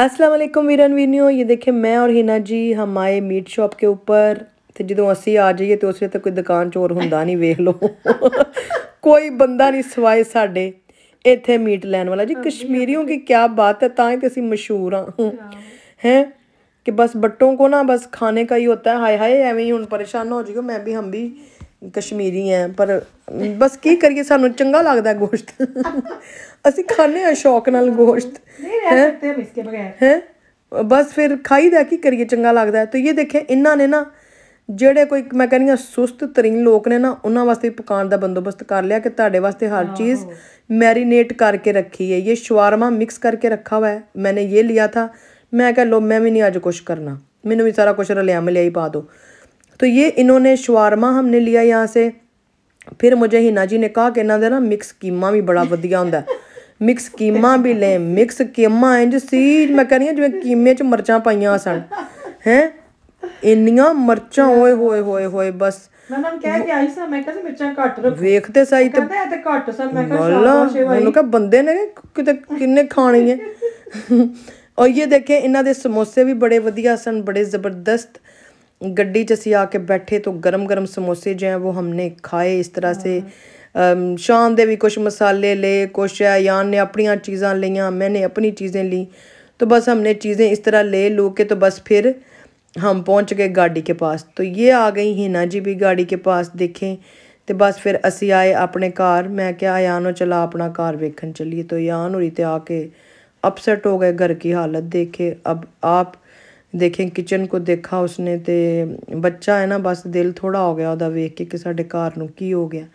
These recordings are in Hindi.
असलम वीरन वीनियो ये देखें मैं और हिना जी हम आए मीट शॉप के ਉੱਪਰ ਤੇ ਜਦੋਂ ਅਸੀਂ ਆ ਜਾਈਏ ਤੇ ਉਸਲੇ ਤੱਕ ਕੋਈ ਦੁਕਾਨ ਚੋਰ ਹੁੰਦਾ ਨਹੀਂ ਵੇਖ ਲਓ ਕੋਈ ਬੰਦਾ ਨਹੀਂ ਸਵਾਏ ਸਾਡੇ ਇੱਥੇ ਮੀਟ ਲੈਣ ਵਾਲਾ ਜੀ ਕਸ਼ਮੀਰੀਆਂ ਕੀ ਕੀ ਬਾਤ ਹੈ ਤਾਂ ਹੀ ਤੇ ਅਸੀਂ ਮਸ਼ਹੂਰ ਆ ਹੈ कि बस बट्टों को ना बस खाने का ही होता है हाय हाय एवं ही उन परेशान ना हो जाइए मैं भी हम भी ਕਸ਼ਮੀਰੀ ਐ ਪਰ ਬਸ ਕੀ ਕਰੀਏ ਸਾਨੂੰ ਚੰਗਾ ਲੱਗਦਾ ਗੋਸ਼ਤ ਅਸੀਂ ਖਾਂਦੇ ਆ ਸ਼ੌਕ ਨਾਲ ਗੋਸ਼ਤ ਨਹੀਂ ਰਹਿ ਸਕਦੇ ਹਮ ਇਸਕੇ ਬਗੈਰ ਹੈ ਬਸ ਫਿਰ ਖਾਈਦਾ ਕੀ ਕਰੀਏ ਚੰਗਾ ਲੱਗਦਾ ਤਾਂ ਇਹ ਦੇਖੇ ਇਹਨਾਂ ਨੇ ਨਾ ਜਿਹੜੇ ਕੋਈ ਮੈਂ ਕਹਿੰਦੀ ਆ ਸੁਸਤ ਤਰੀਨ ਲੋਕ ਨੇ ਨਾ ਉਹਨਾਂ ਵਾਸਤੇ ਪਕਾਣ ਦਾ ਬੰਦੋਬਸਤ ਕਰ ਲਿਆ ਕਿ ਤੁਹਾਡੇ ਵਾਸਤੇ ਹਰ ਚੀਜ਼ ਮੈਰੀਨੇਟ ਕਰਕੇ ਰੱਖੀ ਹੈ ਇਹ ਸ਼ਵਾਰਮਾ ਮਿਕਸ ਕਰਕੇ ਰੱਖਾ ਹੋਇਆ ਹੈ ਮੈਨੇ ਇਹ ਲਿਆ ਥਾ ਮੈਂ ਕਿਹਾ ਲੋ ਮੈਂ ਵੀ ਨਹੀਂ ਅੱਜ ਕੁਝ ਕਰਨਾ ਮੈਨੂੰ ਵੀ ਸਾਰਾ ਕੁਝ ਰਲਿਆ ਮਿਲਿਆ ਹੀ ਪਾ ਦੋ तो ये इन्होंने शवारमा हमने लिया यहाँ से ਫਿਰ ਮੁਝੇ ਹੀਨਾ ਜੀ ਨੇ ਕਹਾ ਕਿ ਇਹਨਾਂ ਦਾ ਨਾ ਮਿਕਸ ਕੀਮਾ ਵੀ ਬੜਾ ਵਧੀਆ ਹੁੰਦਾ ਮਿਕਸ ਕੀਮਾ ਵੀ ਲੈ ਮਿਕਸ ਕੀਮਾ सी ਸੀ ਮੈਂ रही ਆ ਜਿਵੇਂ ਕੀਮੇ ਚ ਮਰਚਾਂ ਪਾਈਆਂ ਸਨ ਹੈ ਇੰਨੀਆਂ ਮਰਚਾਂ ਓਏ ਹੋਏ ਹੋਏ ਹੋਏ ਬਸ ਮੈਂ ਕਹਿ ਕੇ ਆਈ ਸਾਂ ਮੈਂ ਕਹਿੰਦੀ ਮਿਰਚਾਂ ਘੱਟ ਰੱਖ ਵੇਖਦੇ ਸਾਈ ਤੇ ਕਹਿੰਦਾ ਤੇ ਘੱਟ ਸਨ ਮੈਂ ਕਿਹਾ ਸ਼ਾਬਾਸ਼ ਉਹਨੂੰ ਕਹ ਬੰਦੇ ਨੇ ਕਿਤੇ ਕਿੰਨੇ ਖਾਣੀ ਔਰ ਇਹ ਦੇਖੇ ਇਹਨਾਂ ਦੇ ਸਮੋਸੇ ਵੀ ਬੜੇ ਵਧੀਆ ਸਨ ਬੜੇ ਜ਼ਬਰਦਸਤ गड्डी ची आके बैठे तो गर्म गर्म समोसे जो हैं वो हमने खाए इस तरह से शाम के भी कुछ मसाले ले कुछ यान ने अपन चीजा लिया मैंने अपनी चीज़ें ली तो बस हमने चीज़ें इस तरह ले लो के तो बस फिर हम पहुंच गए गाड़ी के पास तो ये आ गई हिना जी भी गाड़ी के पास देखें तो बस फिर असी आए अपने घर मैं क्या यानो चला अपना घर वेखन चलिए तो यान हुई तो आके अपसेट हो गए घर की हालत देखे अब आप ਦੇਖੇ ਕਿਚਨ ਕੋ ਦੇਖਾ ਉਸਨੇ ਤੇ ਬੱਚਾ ਹੈ ਨਾ ਬਸ ਦਿਲ ਥੋੜਾ ਹੋ ਗਿਆ ਉਹਦਾ ਵੇਖ ਕੇ ਕਿ ਸਾਡੇ ਘਰ ਨੂੰ ਕੀ ਹੋ ਗਿਆ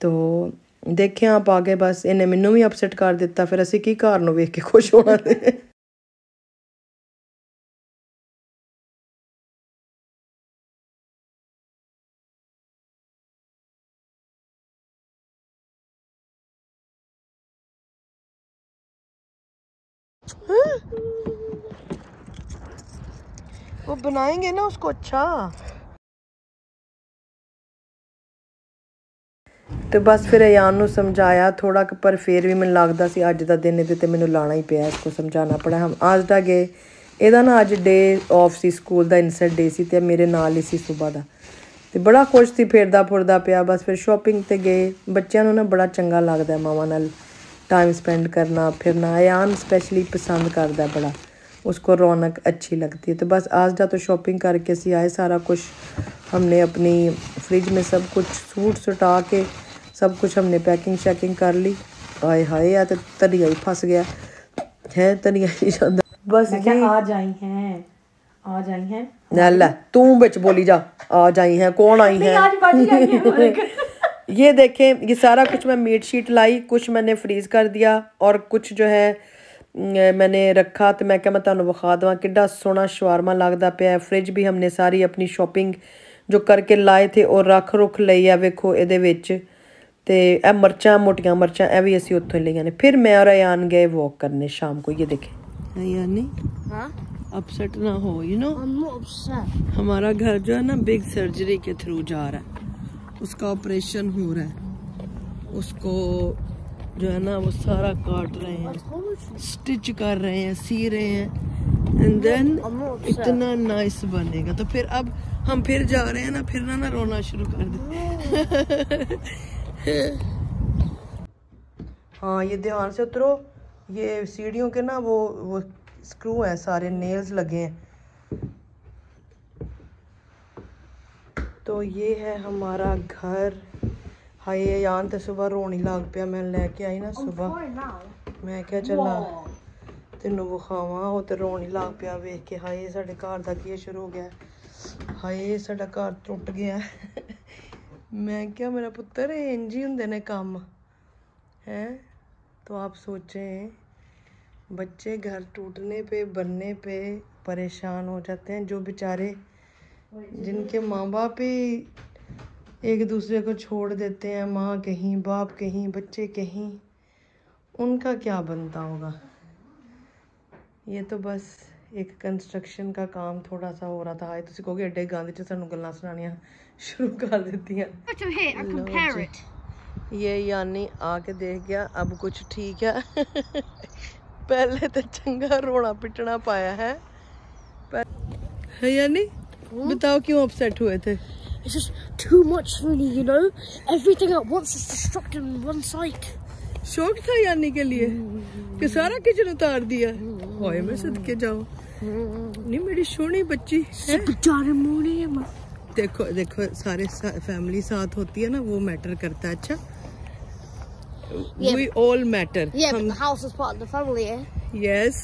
ਤੋ ਦੇਖਿਆ ਆਪ ਆਗੇ ਬਸ ਇਹਨੇ ਮੈਨੂੰ ਵੀ ਅਪਸੈਟ ਕਰ ਦਿੱਤਾ ਫਿਰ ਅਸੀਂ ਕੀ ਘਰ ਨੂੰ ਵੇਖ ਕੇ ਖੁਸ਼ ਹੋਣਾ ਤੇ वो बनाएंगे ना उसको अच्छा ਤੇ ਬਸ ਫਿਰ ਆਯਾਨ ਨੂੰ ਸਮਝਾਇਆ ਥੋੜਾ ਕਿ ਪਰ ਫੇਰ ਵੀ ਮੈਨੂੰ ਲੱਗਦਾ ਸੀ ਅੱਜ ਦਾ ਦਿਨ ਇਹਦੇ ਤੇ ਮੈਨੂੰ ਲਾਣਾ ਹੀ ਪਿਆ ਇਸਕੋ ਸਮਝਾਣਾ ਪੜਾ ਹਮ ਅੱਜ ਦਾ ਗਏ ਇਹਦਾ ਨਾ ਅੱਜ ਡੇ ਆਫ ਸੀ ਸਕੂਲ ਦਾ ਇਨਸਰਟ ਡੇ ਸੀ ਤੇ ਮੇਰੇ ਨਾਲ ਹੀ ਸੀ ਸਵੇਰ ਦਾ ਤੇ ਬੜਾ ਖੁਸ਼ ਸੀ ਫੇਰਦਾ ਫੁਰਦਾ ਪਿਆ ਬਸ ਫਿਰ ਸ਼ਾਪਿੰਗ ਤੇ ਗਏ ਬੱਚਿਆਂ ਨੂੰ ਨਾ ਬੜਾ ਚੰਗਾ ਲੱਗਦਾ ਮਾਵਾ ਨਾਲ ਟਾਈਮ ਸਪੈਂਡ ਕਰਨਾ ਫਿਰ ਨਾ ਅਯਾਨ ਸਪੈਸ਼ਲੀ ਪਸੰਦ ਕਰਦਾ ਬੜਾ उसको रौनक अच्छी लगती है तो बस आज जा तो शॉपिंग करके सी आए सारा कुछ हमने अपनी फ्रिज में सब कुछ सूट सुटा के सब कुछ हमने पैकिंग शैकिंग कर ली आए हाय या तो धनिया ही फंस गया है धनिया ही जाता बस जी आज आई हैं आज आई हैं तू बिच बोली जा आ जाई है कौन आई है ये देखें ये सारा कुछ मैं मीट शीट लाई कुछ मैंने फ्रीज कर दिया और कुछ जो है मैंने रखा तो मैं क्या मैं ਤੁਹਾਨੂੰ ਵਿਖਾ ਦਵਾਂ ਕਿੱਡਾ ਸੋਹਣਾ ਸ਼ਵਾਰਮਾ ਲੱਗਦਾ ਪਿਆ ਫ੍ਰਿਜ ਵੀ ਹਮਨੇ ਸਾਰੀ ਆਪਣੀ ਸ਼ਾਪਿੰਗ ਜੋ ਕਰਕੇ ਲਾਏ ਥੇ ਔਰ ਰੱਖ ਰੁੱਖ ਲਈ ਆ ਵੇਖੋ ਇਹਦੇ ਵਿੱਚ ਤੇ ਇਹ ਮਰਚਾਂ ਮੋਟੀਆਂ ਮਰਚਾਂ ਇਹ ਵੀ ਅਸੀਂ ਉੱਥੋਂ ਲਈਆਂ ਨੇ ਫਿਰ ਮੈਂ ਔਰ ਆਨ ਗਏ ਵਾਕ ਕਰਨੇ ਸ਼ਾਮ ਕੋ ਇਹ ਦੇਖੇ ਯਾਰ ਨਹੀਂ हाँ अपसेट ना हो यू नो हमारा घर जो है ना बिग सर्जरी के थ्रू जा रहा है उसका ऑपरेशन हो रहा है उसको जो है ना वो सारा काट रहे हैं स्टिच कर रहे हैं सी रहे हैं एंड देन इतना नाइस बनेगा तो फिर अब हम फिर जा रहे हैं ना फिर ना ना रोना शुरू कर दे हाँ ये ध्यान से उतरो ये सीढ़ियों के ना वो वो स्क्रू हैं सारे नेल्स लगे हैं तो ये है हमारा घर ਹਾਏ ਯਾਨ ਤੇ ਸਵੇਰ ਰੋਣ ਹੀ ਲੱਗ ਪਿਆ ਮੈਂ ਲੈ ਕੇ ਆਈ ਨਾ ਸਵੇਰ ਮੈਂ ਕਿਹਾ ਚੱਲਾ ਤੈਨੂੰ ਵਿਖਾਵਾਂ ਉਹ ਤੇ ਰੋਣ ਹੀ ਲੱਗ ਪਿਆ ਵੇਖ ਕੇ ਹਾਏ ਸਾਡੇ ਘਰ ਦਾ ਕੀ ਸ਼ੁਰੂ ਹੋ ਗਿਆ ਹਾਏ ਸਾਡਾ ਘਰ ਟੁੱਟ ਗਿਆ मैं क्या मेरा पुत्र इंज ही होंगे ने काम है तो आप सोचें बच्चे घर टूटने पे बनने पे परेशान हो जाते हैं जो बेचारे जिनके माँ बाप ही एक दूसरे को छोड़ देते हैं माँ कहीं बाप कहीं बच्चे कहीं उनका क्या बनता होगा ये तो बस एक कंस्ट्रक्शन का काम थोड़ा सा हो रहा था ਤੁਸੀਂ तुम कहोगे एडे गांधी से सू गल ਸ਼ੁਰੂ शुरू कर देती हैं ये यानी आके देख गया अब कुछ ठीक है पहले तो चंगा रोना पिटना पाया है यानी हम्म। बताओ क्यों अपसेट हुए थे it's just too much for me, you know? Everything at once is destructed in one site. शौक था जाने के लिए hmm. कि सारा किचन उतार दिया हाय मैं सद के जाओ नहीं मेरी सोनी बच्ची है मोने देखो देखो सारे सा, फैमिली साथ होती है ना वो मैटर करता है अच्छा we all matter house is part of the family yes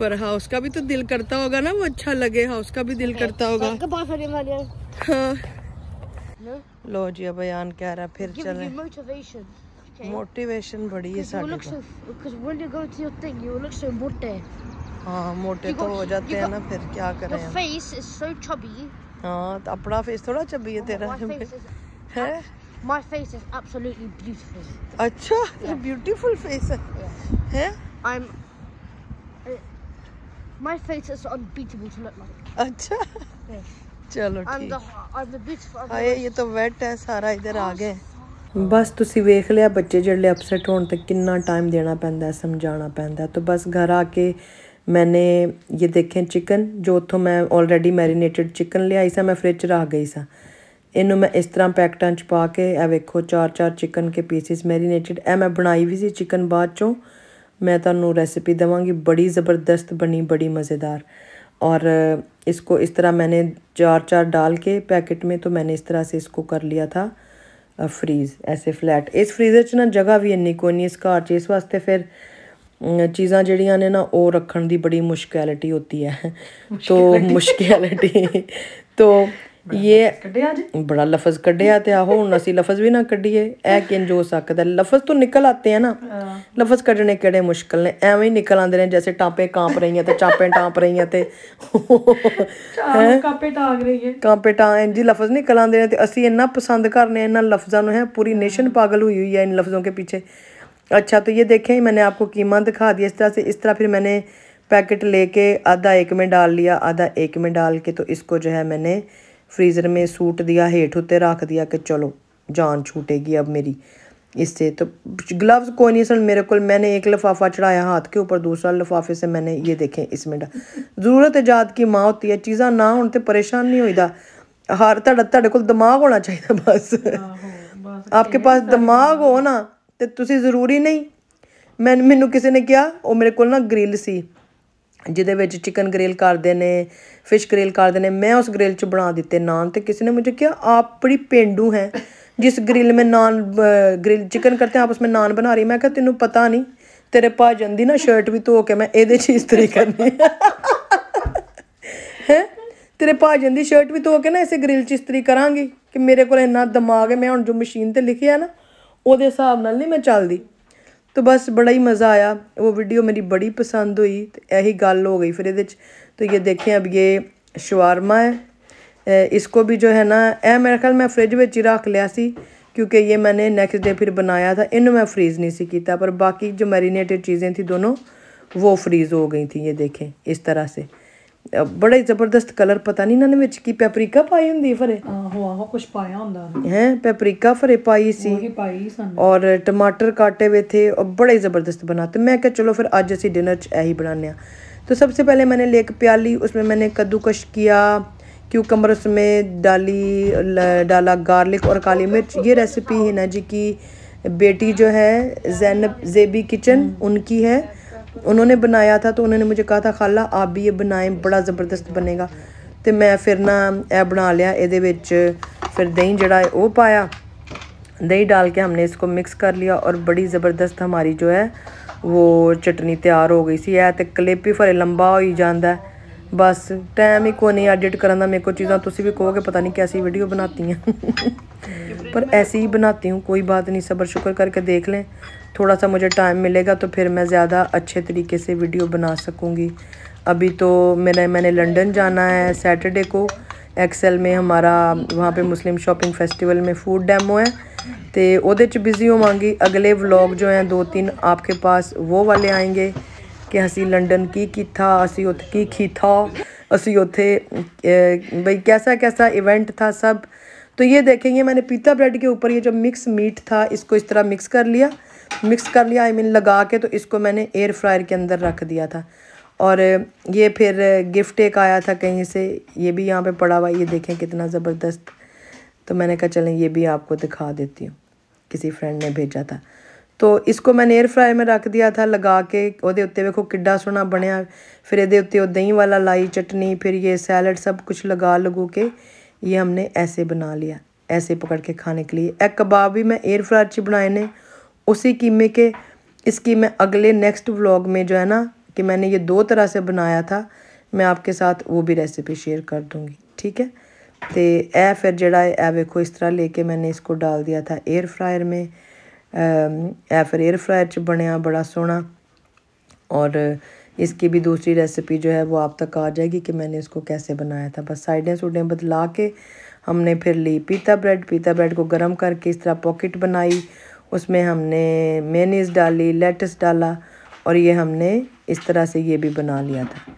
पर हाउस का भी तो दिल करता होगा ना वो अच्छा लगे हाउस का भी दिल करता होगा हाँ। लो जी अब बयान कह रहा फिर चले मोटिवेशन बड़ी है साड़ी हाँ मोटे तो हो जाते हैं ना फिर क्या करें हाँ तो अपना फेस थोड़ा चबी है oh, तेरा है My face is absolutely beautiful. अच्छा, yeah. beautiful face है. Yeah. I'm My face is unbeatable to look like. अच्छा चलो ठीक हाय ये तो वेट है सारा इधर आ गए ਬਸ ਤੁਸੀਂ ਵੇਖ ਲਿਆ ਬੱਚੇ ਜਿਹੜੇ ਅਪਸੈਟ ਹੋਣ ਤੇ ਕਿੰਨਾ ਟਾਈਮ ਦੇਣਾ ਪੈਂਦਾ ਸਮਝਾਉਣਾ ਪੈਂਦਾ ਤਾਂ ਬਸ ਘਰ ਆ ਕੇ ਮੈਨੇ ਇਹ ਦੇਖੇ ਚਿਕਨ ਜੋ ਉਥੋਂ ਮੈਂ ਆਲਰੇਡੀ ਮੈਰੀਨੇਟਡ ਚਿਕਨ ਲਿਆਈ ਸਾਂ ਮੈਂ ਫ੍ਰਿਜ 'ਚ ਰੱਖ ਗਈ ਸਾਂ ਇਹਨੂੰ ਮੈਂ ਇਸ ਤਰ੍ਹਾਂ ਪੈਕਟਾਂ 'ਚ ਪਾ ਕੇ ਇਹ ਵੇਖੋ ਚਾਰ ਚਾਰ ਚਿਕਨ ਕੇ ਪੀਸਿਸ ਮੈਰੀਨੇਟਡ ਇਹ ਮੈਂ ਬਣਾਈ ਵੀ ਸੀ ਚਿਕਨ ਬਾਅਦ 'ਚੋਂ मैं तुम्हें रेसिपी देवगी बड़ी जबरदस्त बनी बड़ी मज़ेदार और इसको इस तरह मैंने चार चार डाल के पैकेट में तो मैंने इस तरह से इसको कर लिया था फ्रीज़ ऐसे फ्लैट इस फ्रीज़र च ना जगह भी इन्नी कोई नहीं इस घर से इस वास्ते फिर चीज़ा जड़िया ने ना वो रखन की बड़ी मुश्कैलिटी होती है तो मुश्कैलिटी तो ये बड़ा लफज कढ़िया ते आहो हुन ਅਸੀਂ ਲਫ਼ਜ਼ ਵੀ ਨਾ ਕੱਢੀਏ ਇਹ ਕਿੰਜ ਹੋ ਸਕਦਾ ਲਫ਼ਜ਼ ਤੋਂ ਨਿਕਲ ਆਤੇ ਹੈ ਨਾ ਲਫ਼ਜ਼ ਕੱਢਣੇ ਕਿਹੜੇ ਮੁਸ਼ਕਲ ਨੇ ਐਵੇਂ ਹੀ ਨਿਕਲ ਆਉਂਦੇ ਨੇ ਜੈਸੇ ਟਾਂਪੇ ਕਾਂਪ ਰਹੀਆਂ ਤੇ ਚਾਪੇ ਟਾਂਪ ਰਹੀਆਂ ਤੇ ਕਾਂਪੇ ਟਾਂਗ ਰਹੀਏ ਕਾਂਪੇ ਟਾਂ ਇੰਜ ਹੀ ਲਫ਼ਜ਼ ਨਿਕਲ ਆਉਂਦੇ ਨੇ ਤੇ ਅਸੀਂ ਇੰਨਾ ਪਸੰਦ ਕਰਨੇ ਇਹਨਾਂ ਲਫ਼ਜ਼ਾਂ ਨੂੰ ਹੈ ਪੂਰੀ ਨੇਸ਼ਨ ਪਾਗल हुई हुई है इन लफ्ज़ों के पीछे अच्छा तो ये देखें मैंने आपको कीमा दिखा दिया इस तरह से इस तरह फिर मैंने पैकेट लेके आधा एक में डाल लिया आधा एक में डाल के तो इसको जो है मैंने फ्रीज़र में सूट दिया हेठ उत्ते रख दिया कि चलो जान छूटेगी अब मेरी इससे तो ग्लव्स कोई नहीं सर मेरे को मैंने एक लफाफा चढ़ाया हाथ के ऊपर दूसरा लिफाफे से मैंने ये देखें इसमें ज़रूरत इजाद की माँ होती है चीज़ा ना होने परेशान नहीं होता हर धड़ा धड़े को दिमाग होना चाहिए बस आपके पास दिमाग हो ना तो जरूरी नहीं मैं मैनू किसी ने कहा वो मेरे को ना ग्रिल सी ਜਿਹਦੇ ਵਿੱਚ ਚਿਕਨ ਗ੍ਰਿਲ ਕਰਦੇ ਨੇ ਫਿਸ਼ ਗ੍ਰਿਲ ਕਰਦੇ ਨੇ ਮੈਂ ਉਸ ਗ੍ਰਿਲ 'ਚ ਬਣਾ ਦਿੱਤੇ ਨਾਨ ਤੇ ਕਿਸੇ ਨੇ ਮੈਨੂੰ ਕਿਹਾ ਆਪਣੀ ਪਿੰਡੂ ਹੈ ਜਿਸ ਗ੍ਰਿਲ ਮੈਂ ਨਾਨ ਗ੍ਰਿਲ ਚਿਕਨ ਕਰਦੇ हैं आप ਨਾਨ ਬਣਾ ਰਹੀ ਮੈਂ ਕਿਹਾ ਤੈਨੂੰ ਪਤਾ ਨਹੀਂ ਤੇਰੇ तेरे ਜਾਂਦੀ ਨਾ ਸ਼ਰਟ ਵੀ ਧੋ ਕੇ ਮੈਂ ਇਹਦੇ ये चीज तरी ਹੈ ਹੈ ਤੇਰੇ ਪਾ ਜਾਂਦੀ ਸ਼ਰਟ ਵੀ ਧੋ ਕੇ ਨਾ ਇਸੇ ਗ੍ਰਿਲ 'ਚ ਇਸਤਰੀ ਕਰਾਂਗੀ ਕਿ ਮੇਰੇ ਕੋਲ ਇੰਨਾ ਦਿਮਾਗ ਹੈ ਮੈਂ ਹੁਣ ਜੋ ਮਸ਼ੀਨ ਤੇ ਲਿਖਿਆ ਨਾ ਉਹਦੇ ਹਿਸਾਬ ਨਾਲ ਨਹੀਂ ਮੈਂ ਚੱਲਦੀ तो बस बड़ा ही मज़ा आया वो वीडियो मेरी बड़ी पसंद हुई तो यही गल हो गई फिर ये तो ये देखें अब ये शवारमा है इसको भी जो है ना यह मेरे ख्याल मैं फ्रिज में ही रख लिया सी क्योंकि ये मैंने नेक्स्ट डे फिर बनाया था इन मैं फ्रीज़ नहीं सी किया पर बाकी जो मैरीनेटेड चीज़ें थी दोनों वो फ्रीज़ हो गई थी ये देखें इस तरह से ਬੜਾ ਹੀ ਜ਼ਬਰਦਸਤ ਕਲਰ ਪਤਾ ਨਹੀਂ ਇਹਨਾਂ ਨੇ ਵਿੱਚ ਕੀ ਪੈਪਰਿਕਾ ਪਾਈ ਹੁੰਦੀ ਫਰੇ ਆਹੋ ਆਹੋ ਕੁਝ ਪਾਇਆ ਹੁੰਦਾ ਹੈ ਪੈਪਰਿਕਾ ਫਰੇ ਪਾਈ ਸੀ ਉਹੀ ਪਾਈ ਸਾਨੂੰ ਔਰ ਟਮਾਟਰ ਕਾਟੇ ਵੇ ਥੇ ਔਰ ਬੜਾ ਹੀ ਜ਼ਬਰਦਸਤ ਬਣਾਤੇ मैं कहा चलो फिर आज ਅਸੀਂ डिनर 'ਚ ਇਹੀ ਬਣਾਉਂਦੇ ਆ तो सबसे पहले मैंने ले एक प्याली उसमें मैंने कद्दूकश किया क्यूकम्बर उसमें डाली डाला गार्लिक और काली मिर्च ये रेसिपी हिना जी की बेटी जो है जैनब जेबी किचन उनकी है उन्होंने बनाया था तो उन्होंने मुझे कहा था खाला आप भी ये बनाएं बड़ा ज़बरदस्त बनेगा तो मैं फिर ना यह बना लिया ये फिर दही जड़ा वो पाया दही डाल के हमने इसको मिक्स कर लिया और बड़ी ज़बरदस्त हमारी जो है वो चटनी तैयार हो गई सी है तो कलेपी फरे लंबा हो ही जाता है बस टाइम ही ਕੋਈ नहीं एडिट करा मेरे को चीज़ा तुम भी कहो कि पता नहीं कैसी वीडियो बनाती हैं पर ऐसे ही बनाती हूँ कोई बात नहीं सब्र शुक्र करके देख लें थोड़ा सा मुझे टाइम मिलेगा तो फिर मैं ज़्यादा अच्छे तरीके से वीडियो बना सकूँगी अभी तो मेरा मैंने लंदन जाना है सैटरडे को एक्सेल में हमारा वहाँ पे मुस्लिम शॉपिंग फेस्टिवल में फूड डैमो है तो वो बिज़ी होवगी अगले व्लॉग जो हैं दो तीन आपके पास वो वाले आएँगे कि ਕਿ लंडन की ਕੀ असी उत की कि था असी उत भाई कैसा कैसा इवेंट था सब तो ये देखेंगे मैंने पीता ब्रेड के ऊपर ये जो मिक्स मीट था इसको इस तरह मिक्स कर लिया मिक्स कर लिया आई I मीन mean, लगा के तो इसको मैंने एयर फ्रायर के अंदर रख दिया था और ये फिर गिफ्ट एक आया था कहीं से ये भी यहाँ पे पड़ा हुआ ये देखें कितना ज़बरदस्त तो मैंने कहा चलें ये भी आपको दिखा देती हूँ किसी फ्रेंड ने भेजा था तो इसको मैंने एयर ਫਰਾਈ में रख दिया था लगा के ਉਹਦੇ उत्ते वेखो कि ਸੋਹਣਾ बनया फिर ये उत्ते दही वाला लाई चटनी फिर ये सैलड सब कुछ लगा लगू के ये हमने ऐसे बना लिया ऐसे पकड़ के खाने के लिए एक कबाब भी मैं एयर फ्रायर से बनाए ने उसी कीमे के इसकी मैं अगले नेक्स्ट व्लॉग में जो है ना कि मैंने ये दो तरह से बनाया था मैं आपके साथ वो भी रेसिपी शेयर कर दूँगी ठीक है तो यह फिर जड़ा है ए वेखो इस तरह लेके मैंने इसको डाल दिया था एयर फ्रायर में या फिर एयर फ्रायर च बनया बड़ा सोहना और इसकी भी दूसरी रेसिपी जो है वो आप तक आ जाएगी कि मैंने इसको कैसे बनाया था बस साइडें सूडें बदला के हमने फिर ली पीता ब्रेड पीता ब्रेड को गर्म करके इस तरह पॉकेट बनाई उसमें हमने मेनीस डाली लेटस डाला और ये हमने इस तरह से ये भी बना लिया था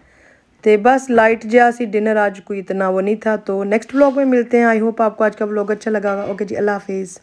तो बस लाइट जहा सी डिनर आज कोई इतना वो नहीं था तो नेक्स्ट ब्लॉग में मिलते हैं आई होप आपको आज का ब्लॉग अच्छा लगा ओके जी अल्लाह हाफिज़